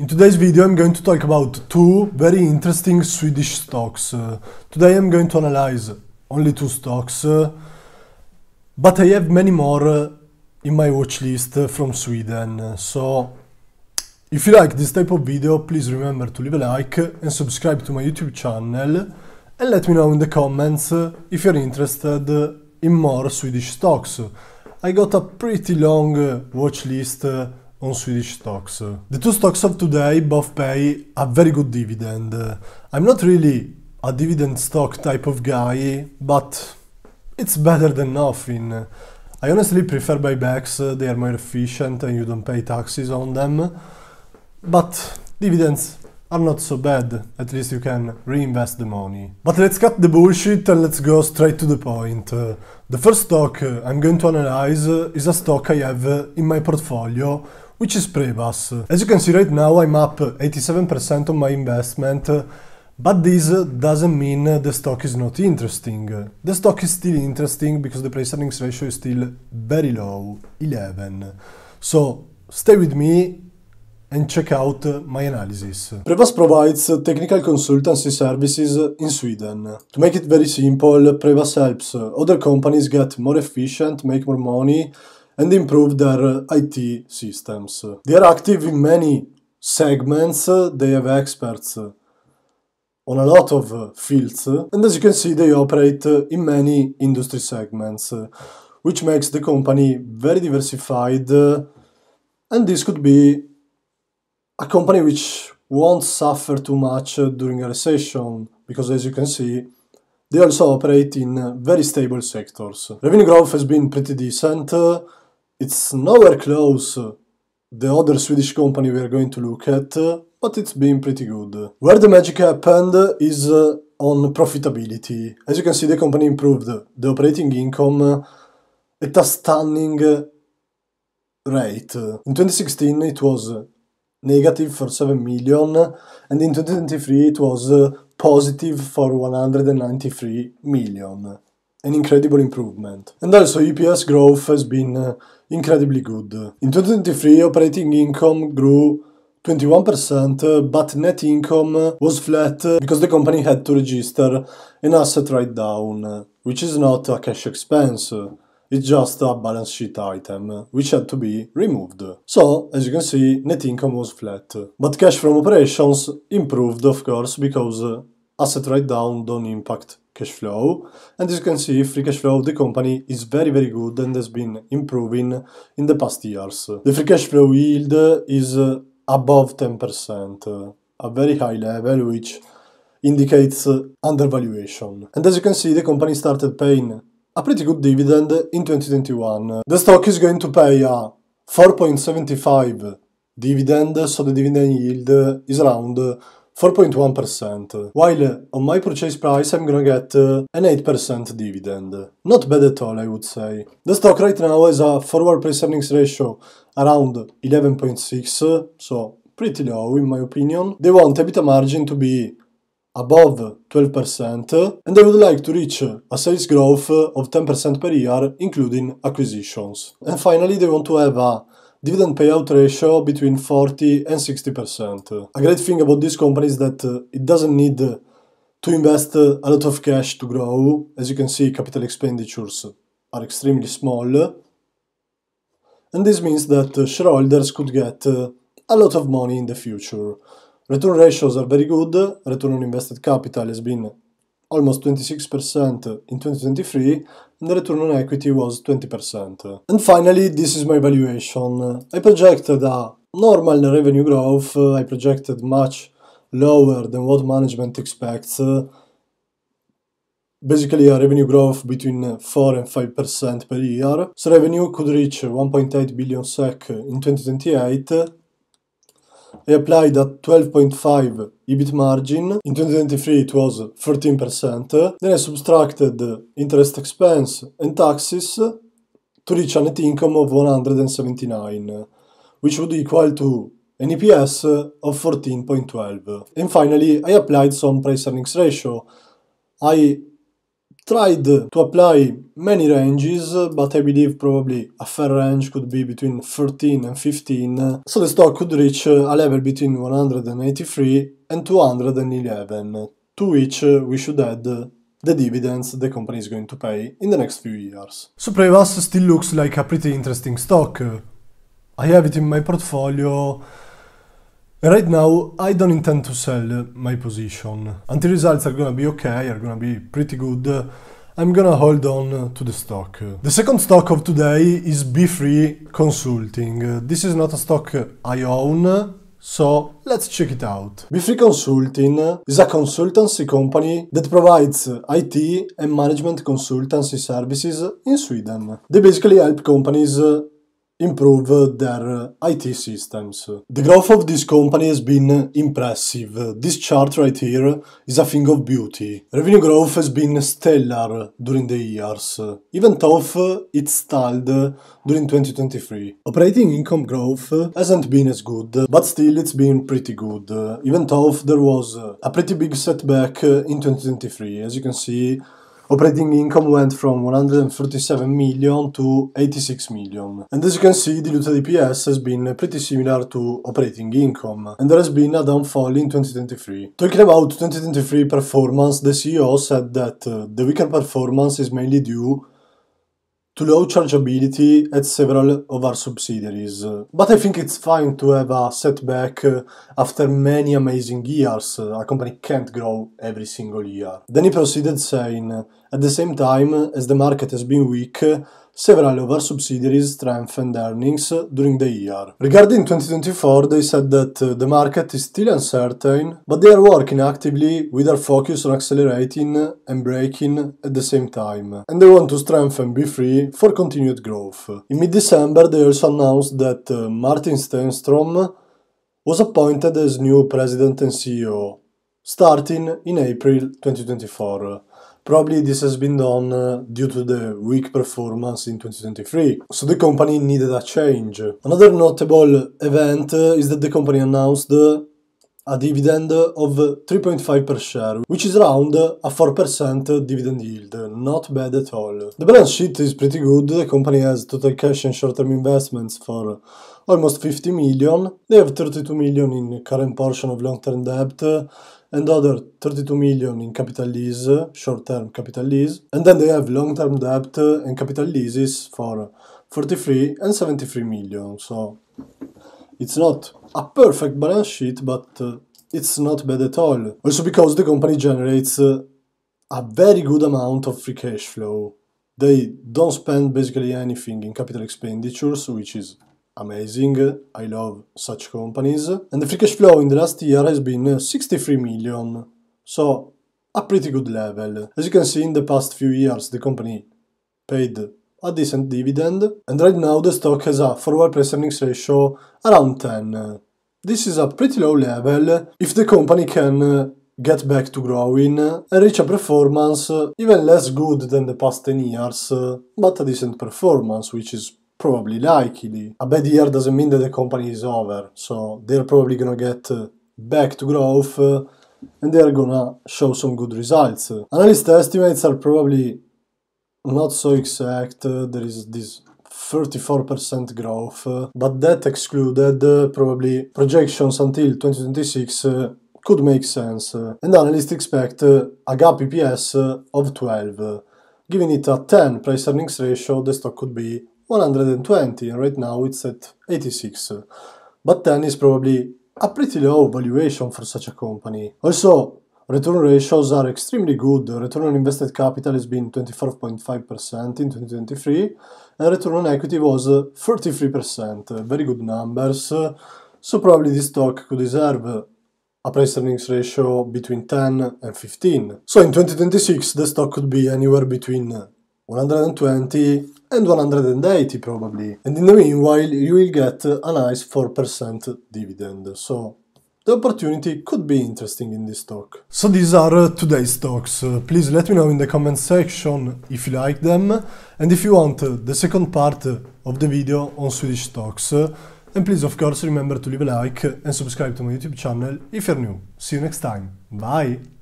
In today's video I'm going to talk about two very interesting Swedish stocks. Uh, today I'm going to analyze only two stocks, uh, but I have many more uh, in my watch list uh, from Sweden. So if you like this type of video please remember to leave a like and subscribe to my YouTube channel and let me know in the comments uh, if you're interested in more Swedish stocks. I got a pretty long uh, watch list on Swedish stocks. The two stocks of today both pay a very good dividend. I'm not really a dividend stock type of guy, but it's better than nothing. I honestly prefer buybacks, they are more efficient and you don't pay taxes on them. But dividends are not so bad. At least you can reinvest the money. But let's cut the bullshit and let's go straight to the point. the first stock uh, I'm going to analyze uh, is a stock I have uh, in my portfolio which is Prebus. As you can see right now I'm up 87% on my investment but this doesn't mean the stock is not interesting. The stock is still interesting because the price earnings ratio is still very low, 11. So stay with me and check out my analysis. Prevas provides technical consultancy services in Sweden. To make it very simple, Prevas helps other companies get more efficient, make more money, and improve their IT systems. They are active in many segments, they have experts on a lot of fields, and as you can see, they operate in many industry segments, which makes the company very diversified, and this could be a company which won't suffer too much during a recession because as you can see they also operate in very stable sectors. Revenue growth has been pretty decent. It's nowhere close the other Swedish company we are going to look at, but it's been pretty good. Where the magic happened is uh, on profitability. As you can see, the company improved the operating income at a stunning uh, rate. In 2016 it was negative for 7 million, and in 2023 it was uh, positive for 193 million. An incredible improvement. And also, EPS growth has been uh, incredibly good. In 2023, operating income grew 21%, but net income was flat uh, because the company had to register an asset write down, which is not a cash expense. It's just a balance sheet item, which had to be removed. So, as you can see, net income was flat. But cash from operations improved, of course, because uh, asset write-down don't impact cash flow. And as you can see, free cash flow of the company is very, very good and has been improving in the past years. The free cash flow yield is uh, above 10%, a very high level, which indicates uh, undervaluation. And as you can see, the company started paying a pretty good dividend in 2021. The stock is going to pay a 4.75 dividend, so the dividend yield is around 4.1%, while on my purchase price I'm gonna get an 8% dividend. Not bad at all, I would say. The stock right now has a forward price earnings ratio around 11.6, so pretty low in my opinion. They want EBITDA margin to be above 12% and I would like to reach a sales growth of 10% per year including acquisitions. And finally they want to have a dividend payout ratio between 40 and 60%. A great thing about this company is that uh, it doesn't need to invest a lot of cash to grow. As you can see capital expenditures are extremely small and this means that uh, shareholders could get uh, a lot of money in the future. Return ratios are very good. Return on invested capital has been almost 26% in 2023 and the return on equity was 20%. And finally, this is my valuation. I projected a normal revenue growth. I projected much lower than what management expects. Basically, a revenue growth between 4 and 5% per year. So, revenue could reach 1.8 billion SEK in 2028 I applied a 12.5 EBIT margin. In 2023 it was 13%. Then I subtracted interest expense and taxes to reach a net income of 179, which would equal to an EPS of 14.12. And finally, I applied some price earnings ratio. I tried to apply many ranges, but I believe probably a fair range could be between 13 and 15, so the stock could reach a level between 183 and 211, to which we should add the dividends the company is going to pay in the next few years. So Prevas still looks like a pretty interesting stock. I have it in my portfolio Right now, I don't intend to sell uh, my position. Until results are gonna be okay, are gonna be pretty good, uh, I'm gonna hold on uh, to the stock. The second stock of today is B3 Consulting. This is not a stock I own, so let's check it out. B3 Consulting is a consultancy company that provides IT and management consultancy services in Sweden. They basically help companies improve their uh, IT systems. The growth of this company has been impressive. This chart right here is a thing of beauty. Revenue growth has been stellar during the years, even though it stalled during 2023. Operating income growth hasn't been as good, but still it's been pretty good, even though there was a pretty big setback in 2023. As you can see, Operating income went from 137 million to 86 million. And as you can see, diluted EPS has been pretty similar to operating income, and there has been a downfall in 2023. Talking about 2023 performance, the CEO said that uh, the weaker performance is mainly due to low chargeability at several of our subsidiaries. But I think it's fine to have a setback uh, after many amazing years, uh, a company can't grow every single year. Then he proceeded saying, at the same time as the market has been weak, Several of our subsidiaries strengthened earnings during the year. Regarding 2024, they said that uh, the market is still uncertain, but they are working actively with our focus on accelerating and breaking at the same time, and they want to strengthen B3 for continued growth. In mid-December, they also announced that uh, Martin Stenstrom was appointed as new president and CEO, starting in April 2024. Probably this has been done uh, due to the weak performance in 2023, so the company needed a change. Another notable event uh, is that the company announced uh, a dividend of 3.5 per share, which is around a 4% dividend yield, not bad at all. The balance sheet is pretty good, the company has total cash and short-term investments for almost 50 million, they have 32 million in current portion of long-term debt, and other 32 million in capital lease, short-term capital lease, and then they have long-term debt and capital leases for 43 and 73 million. So it's not a perfect balance sheet, but uh, it's not bad at all. Also because the company generates uh, a very good amount of free cash flow. They don't spend basically anything in capital expenditures, which is amazing. I love such companies. And the free cash flow in the last year has been 63 million. So, a pretty good level. As you can see, in the past few years, the company paid a decent dividend, and right now the stock has a forward price earnings ratio around 10. This is a pretty low level if the company can uh, get back to growing and uh, reach a performance uh, even less good than the past 10 years, but a decent performance, which is probably likely. A bad year doesn't mean that the company is over, so they're probably gonna get back to growth and they're gonna show some good results. Analyst estimates are probably not so exact, there is this 34% growth, but that excluded, probably projections until 2026 could make sense, and analysts expect a gap EPS of 12, giving it a 10 price earnings ratio, the stock could be 120 and right now it's at 86. But 10 is probably a pretty low valuation for such a company. Also, return ratios are extremely good. Return on invested capital has been 24.5% in 2023 and return on equity was 33%. Very good numbers. So probably this stock could deserve a price earnings ratio between 10 and 15. So in 2026 the stock could be anywhere between 120 and 180 probably. And in the meanwhile, you will get a nice 4% dividend. So the opportunity could be interesting in this stock. So these are uh, today's stocks. Uh, please let me know in the comment section if you like them and if you want uh, the second part of the video on Swedish stocks. And please of course remember to leave a like and subscribe to my YouTube channel if you're new. See you next time. Bye!